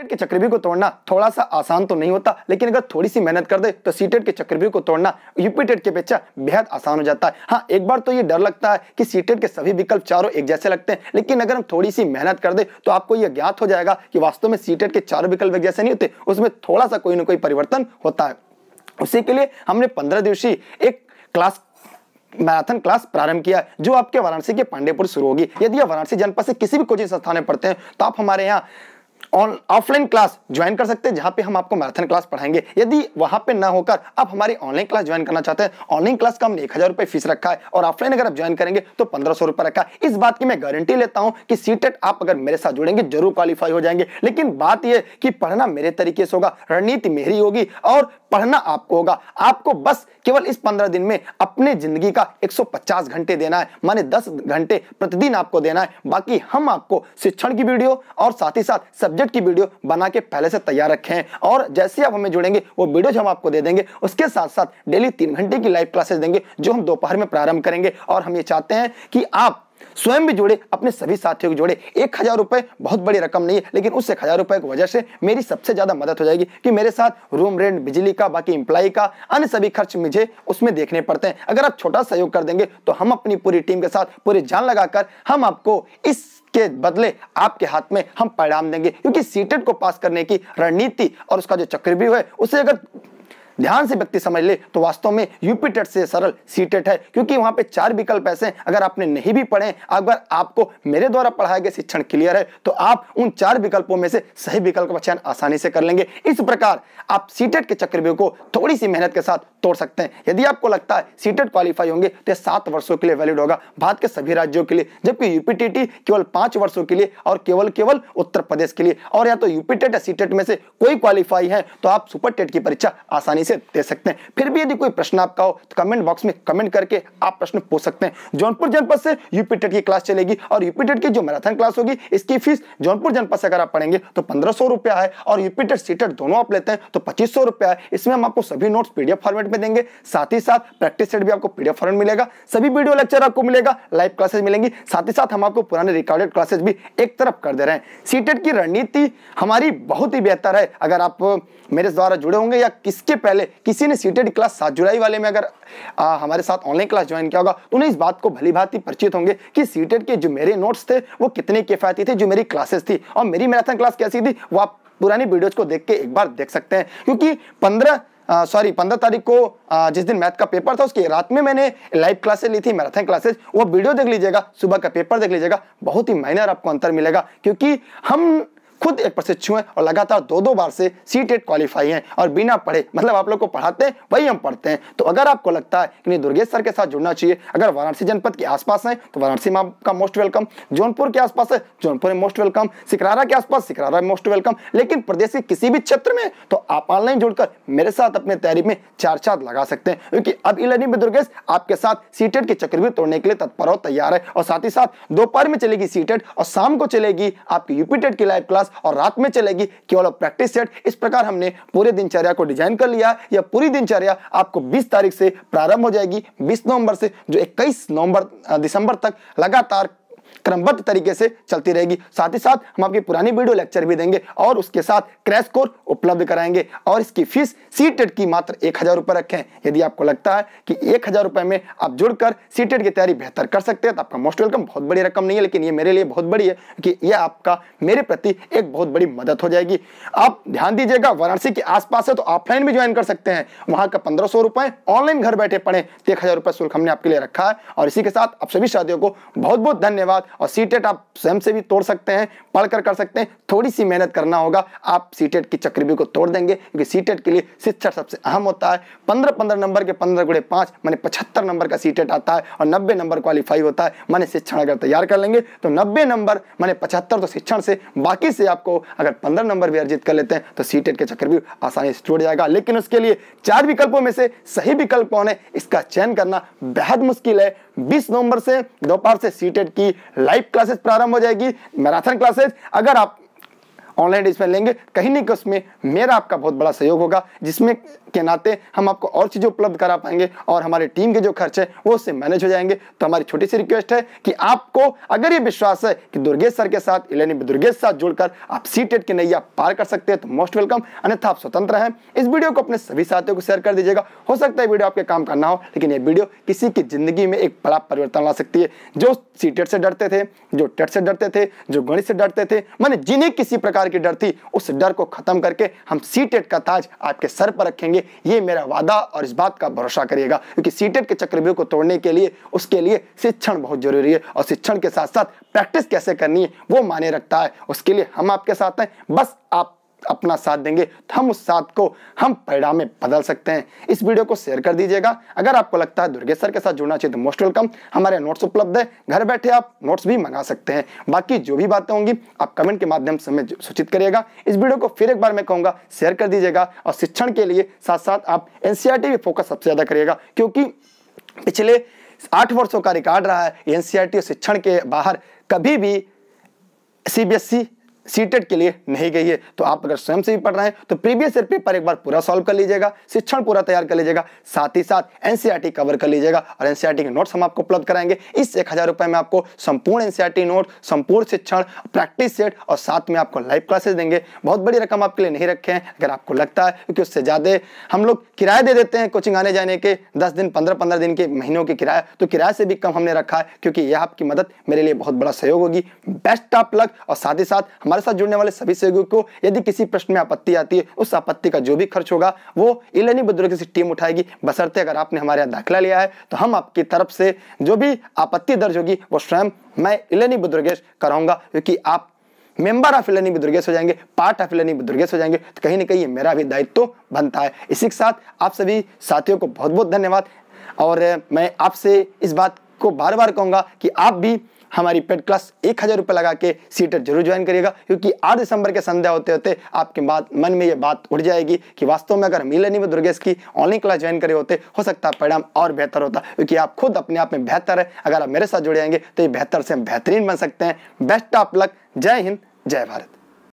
के चक्रव्यूह को तोड़ना थोड़ा सा आसान तो नहीं होता लेकिन अगर थोड़ी सी मेहनत कर दे तो सीटेट के चक्रव्यूह को तोड़ना यूपीटेट के अपेक्षा बेहद आसान हो जाता है हाँ एक बार तो ये डर लगता है कि सीटेट के सभी विकल्प चारों एक जैसे लगते हैं लेकिन अगर हम थोड़ी सी मेहनत कर दे तो आपको यह ज्ञात हो जाएगा कि वास्तव में सीटेट के चारों विकल्प एक जैसे नहीं होते उसमें थोड़ा सा कोई ना कोई परिवर्तन होता है उसी के लिए हमने पंद्रह दिवसीय एक क्लास मैराथन क्लास प्रारंभ किया जो आपके वाराणसी के पांडेपुर शुरू होगी यदि आप वाराणसी जनपद से किसी भी कोचिंग संस्थान में पढ़ते हैं तो आप हमारे यहाँ ऑफलाइन क्लास ज्वाइन कर सकते हैं जहां पे हम आपको मैराथन क्लास पढ़ाएंगे यदि वहां पे ना होकर आप हमारी ऑनलाइन क्लास ज्वाइन करना चाहते हैं ऑनलाइन क्लास का हमने एक हजार रुपए फीस रखा है और ऑफलाइन अगर आप ज्वाइन करेंगे तो पंद्रह सौ रुपए रखा है इस बात की मैं गारंटी लेता हूं कि सीटेट e आप अगर मेरे साथ जुड़ेंगे जरूर क्वालिफाई हो जाएंगे लेकिन बात यह कि पढ़ना मेरे तरीके से होगा रणनीति मेरी होगी और पढ़ना आपको होगा आपको बस केवल इस पंद्रह दिन में अपने जिंदगी का पचास घंटे देना है माने दस घंटे प्रतिदिन आपको देना है बाकी हम आपको शिक्षण की वीडियो और साथ ही साथ सब्जेक्ट बजट की वीडियो बना के पहले से तैयार रखें और जैसे आप हमें जुड़ेंगे वो वीडियो हम आपको दे देंगे उसके साथ साथ डेली तीन घंटे की लाइव क्लासेस देंगे जो हम दोपहर में प्रारंभ करेंगे और हम ये चाहते हैं कि आप स्वयं भी जोड़े अपने सभी साथियों को जोड़े एक हजार रुपए बहुत बड़ी रकम नहीं है लेकिन उस एक हजार रुपए की वजह से मेरी सबसे ज़्यादा मदद हो जाएगी कि मेरे साथ रूम रेंट बिजली का बाकी इंप्लाई का अन्य सभी खर्च मुझे उसमें देखने पड़ते हैं अगर आप छोटा सहयोग कर देंगे तो हम अपनी पूरी टीम के साथ पूरी जान लगाकर हम आपको इस के बदले आपके हाथ में हम परिणाम देंगे क्योंकि सीटेट को पास करने की रणनीति और उसका जो चक्रव्यूह है उसे अगर ध्यान से व्यक्ति समझ ले तो वास्तव में यूपी टेट से सरल सी टेट है क्योंकि वहां पे चार विकल्प ऐसे अगर आपने नहीं भी पढ़े अगर आपको मेरे द्वारा पढ़ाए गए शिक्षण क्लियर है तो आप उन चार विकल्पों में से सही विकल्प का चयन आसानी से कर लेंगे इस प्रकार आप सीटेट के चक्रव्यूह को थोड़ी सी मेहनत के साथ तोड़ सकते हैं यदि आपको लगता है सीटेट क्वालिफाई होंगे तो सात वर्षों के लिए वैलिड होगा भारत के सभी राज्यों के लिए जबकि यूपीटीटी केवल पांच वर्षों के लिए और केवल केवल उत्तर प्रदेश के लिए और या तो यूपीटेट या सीटेट में से कोई क्वालिफाई है तो आप सुपर टेट की परीक्षा आसानी आसानी से दे सकते हैं फिर भी यदि कोई प्रश्न आपका हो तो कमेंट बॉक्स में कमेंट करके आप प्रश्न पूछ सकते हैं जौनपुर जनपद से यूपीटेट की क्लास चलेगी और यूपीटेट की जो मैराथन क्लास होगी इसकी फीस जौनपुर जनपद से अगर आप पढ़ेंगे तो पंद्रह सौ रुपया है और यूपीटेट सीटेट दोनों आप लेते हैं तो पच्चीस सौ रुपया है इसमें हम आपको सभी नोट पीडीएफ फॉर्मेट में देंगे साथ ही साथ प्रैक्टिस सेट भी आपको पीडीएफ फॉर्मेट मिलेगा सभी वीडियो लेक्चर आपको मिलेगा लाइव क्लासेज मिलेंगी साथ ही साथ हम आपको पुराने रिकॉर्डेड क्लासेज भी एक तरफ कर दे रहे हैं सीटेट की रणनीति हमारी बहुत ही बेहतर है अगर आप मेरे द्वारा जुड़े होंगे या किसके पहले पहले किसी ने सीटेड क्लास सात जुलाई वाले में अगर आ, हमारे साथ ऑनलाइन क्लास ज्वाइन किया होगा तो उन्हें इस बात को भली भांति परिचित होंगे कि सीटेड के जो मेरे नोट्स थे वो कितने किफ़ायती थे जो मेरी क्लासेस थी और मेरी मैराथन क्लास कैसी थी वो आप पुरानी वीडियोज को देख के एक बार देख सकते हैं क्योंकि पंद्रह सॉरी पंद्रह तारीख को आ, जिस दिन मैथ का पेपर था उसकी रात में मैंने लाइव क्लासेस ली थी मैराथन क्लासेस वो वीडियो देख लीजिएगा सुबह का पेपर देख लीजिएगा बहुत ही माइनर आपको अंतर मिलेगा क्योंकि हम खुद एक प्रशिक्षु हैं और लगातार दो दो बार से सी टेट क्वालिफाई हैं और बिना पढ़े मतलब आप लोग को पढ़ाते हैं वही हम पढ़ते हैं तो अगर आपको लगता है कि नहीं दुर्गेश सर के साथ जुड़ना चाहिए अगर वाराणसी जनपद के आसपास है तो वाराणसी में आपका मोस्ट वेलकम जौनपुर के आसपास है जौनपुर में मोस्ट वेलकम सिकरारा के आसपास सिकरारा में मोस्ट वेलकम लेकिन प्रदेश के किसी भी क्षेत्र में तो आप ऑनलाइन जुड़कर मेरे साथ अपने तैयारी में चार चार लगा सकते हैं क्योंकि अब इलर्निंग में दुर्गेश आपके साथ सी टेट e के चक्र भी तोड़ने के लिए तत्पर और तैयार है और साथ ही साथ दोपहर में चलेगी सी टेट e और शाम को चलेगी आपकी यूपी टेट e की लाइव क्लास और रात में चलेगी केवल प्रैक्टिस सेट इस प्रकार हमने पूरे दिनचर्या को डिजाइन कर लिया यह पूरी दिनचर्या आपको बीस तारीख से प्रारंभ हो जाएगी बीस नवंबर से जो इक्कीस नवंबर दिसंबर तक लगातार क्रमबद्ध तरीके से चलती रहेगी साथ ही साथ हम आपकी पुरानी वीडियो लेक्चर भी देंगे और उसके साथ क्रैश कोर्स उपलब्ध कराएंगे और इसकी फीस सी की मात्र एक हज़ार रुपए रखें यदि आपको लगता है कि एक हज़ार रुपए में आप जुड़कर सी टेट की तैयारी बेहतर कर सकते हैं तो आपका मोस्ट वेलकम बहुत बड़ी रकम नहीं है लेकिन ये मेरे लिए बहुत बड़ी है कि यह आपका मेरे प्रति एक बहुत बड़ी मदद हो जाएगी आप ध्यान दीजिएगा वाराणसी के आसपास है तो ऑफलाइन भी ज्वाइन कर सकते हैं वहां का पंद्रह सौ ऑनलाइन घर बैठे पड़े एक हज़ार शुल्क हमने आपके लिए रखा है और इसी के साथ आप सभी शादियों को बहुत बहुत धन्यवाद बात और सीटेट आप स्वयं से भी तोड़ सकते हैं पढ़कर कर सकते हैं थोड़ी सी मेहनत करना होगा आप सीटेट की चक्रव्यू को तोड़ देंगे क्योंकि सीटेट के लिए शिक्षण सबसे अहम होता है पंद्रह पंद्रह नंबर के पंद्रह गुड़े पाँच मैंने पचहत्तर नंबर का सीटेट आता है और नब्बे नंबर क्वालिफाई होता है मैंने शिक्षण अगर तैयार कर लेंगे तो नब्बे नंबर मैंने पचहत्तर तो शिक्षण से बाकी से आपको अगर पंद्रह नंबर भी अर्जित कर लेते हैं तो सी के चक्रव्यू आसानी से जुड़ जाएगा लेकिन उसके लिए चार विकल्पों में से सही विकल्प कौन है इसका चयन करना बेहद मुश्किल है 20 नवंबर से दोपहर से सीटेट की लाइव क्लासेस प्रारंभ हो जाएगी मैराथन क्लासेस अगर आप ऑनलाइन डिस्प्ले लेंगे कहीं नहीं कहीं उसमें मेरा आपका बहुत बड़ा सहयोग होगा जिसमें के नाते हम आपको और चीज़ें उपलब्ध करा पाएंगे और हमारे टीम के जो खर्च है वो उससे मैनेज हो जाएंगे तो हमारी छोटी सी रिक्वेस्ट है कि आपको अगर ये विश्वास है कि दुर्गेश सर के साथ इलेनि दुर्गेश साथ जुड़कर आप सी टेट की नैया पार कर सकते हैं तो मोस्ट वेलकम अन्यथा आप स्वतंत्र हैं इस वीडियो को अपने सभी साथियों को शेयर कर दीजिएगा हो सकता है वीडियो आपके काम करना हो लेकिन ये वीडियो किसी की जिंदगी में एक बड़ा परिवर्तन ला सकती है जो सी टेट e से डरते थे जो टेट e से डरते थे जो गणित से डरते थे मैंने जिन्हें किसी प्रकार प्रकार की डर थी उस डर को खत्म करके हम सीटेट का ताज आपके सर पर रखेंगे ये मेरा वादा और इस बात का भरोसा करिएगा क्योंकि सीटेट के चक्रव्यूह को तोड़ने के लिए उसके लिए शिक्षण बहुत जरूरी है और शिक्षण के साथ साथ प्रैक्टिस कैसे करनी है वो माने रखता है उसके लिए हम आपके साथ हैं बस आप अपना साथ देंगे तो हम उस साथ को हम परिणाम में बदल सकते हैं इस वीडियो को शेयर कर दीजिएगा अगर आपको लगता है दुर्गेश सर के साथ जुड़ना चाहिए तो मोस्ट वेलकम हमारे नोट्स उपलब्ध है घर बैठे आप नोट्स भी मंगा सकते हैं बाकी जो भी बातें होंगी आप कमेंट के माध्यम से हमें सूचित करिएगा इस वीडियो को फिर एक बार मैं कहूँगा शेयर कर दीजिएगा और शिक्षण के लिए साथ साथ आप एन भी फोकस सबसे ज़्यादा करिएगा क्योंकि पिछले आठ वर्षों का रिकॉर्ड रहा है एन e और शिक्षण के बाहर कभी भी सी सीटेट के लिए नहीं गई है तो आप अगर स्वयं से भी पढ़ रहे हैं तो प्रीवियस ईयर पेपर एक बार पूरा सॉल्व कर लीजिएगा शिक्षण पूरा तैयार कर लीजिएगा साथ ही साथ एनसीईआरटी कवर कर लीजिएगा और एनसीईआरटी के नोट्स हम आपको उपलब्ध कराएंगे इस एक हजार रुपए में आपको संपूर्ण एनसीईआरटी नोट संपूर्ण शिक्षण प्रैक्टिस सेट और साथ में आपको लाइव क्लासेस देंगे बहुत बड़ी रकम आपके लिए नहीं रखे हैं अगर आपको लगता है क्योंकि उससे ज्यादा हम लोग किराया दे देते हैं कोचिंग आने जाने के दस दिन पंद्रह पंद्रह दिन के महीनों के किराया तो किराया से भी कम हमने रखा है क्योंकि यह आपकी मदद मेरे लिए बहुत बड़ा सहयोग होगी बेस्ट आप लक और साथ ही साथ हमारे साथ जुड़ने वाले सभी सहयोगियों को यदि किसी प्रश्न में आपत्ति आती है उस आपत्ति का जो भी खर्च होगा वो इलेनी बद्रोह की टीम उठाएगी बसरते अगर आपने हमारे यहाँ दाखिला लिया है तो हम आपकी तरफ से जो भी आपत्ति दर्ज होगी वो स्वयं मैं इलेनी बुद्रगेश कराऊंगा क्योंकि आप मेंबर ऑफ इलेनी बुद्रगेश हो जाएंगे पार्ट ऑफ इलेनी बुद्रगेश हो जाएंगे तो कहीं ना कहीं ये मेरा भी दायित्व तो बनता है इसी के साथ आप सभी साथियों को बहुत बहुत धन्यवाद और मैं आपसे इस बात को बार बार कहूंगा कि आप भी हमारी पेड क्लास एक हज़ार रुपये लगा के सीटर जरूर ज्वाइन करिएगा क्योंकि आठ दिसंबर के संध्या होते होते आपके बाद मन में ये बात उठ जाएगी कि वास्तव में अगर मिलनी में दुर्गेश की ऑनलाइन क्लास ज्वाइन करे होते हो सकता है परिणाम और बेहतर होता क्योंकि आप खुद अपने आप में बेहतर है अगर आप मेरे साथ जुड़े आएंगे तो ये बेहतर से बेहतरीन बन सकते हैं बेस्ट ऑफ लक जय हिंद जय भारत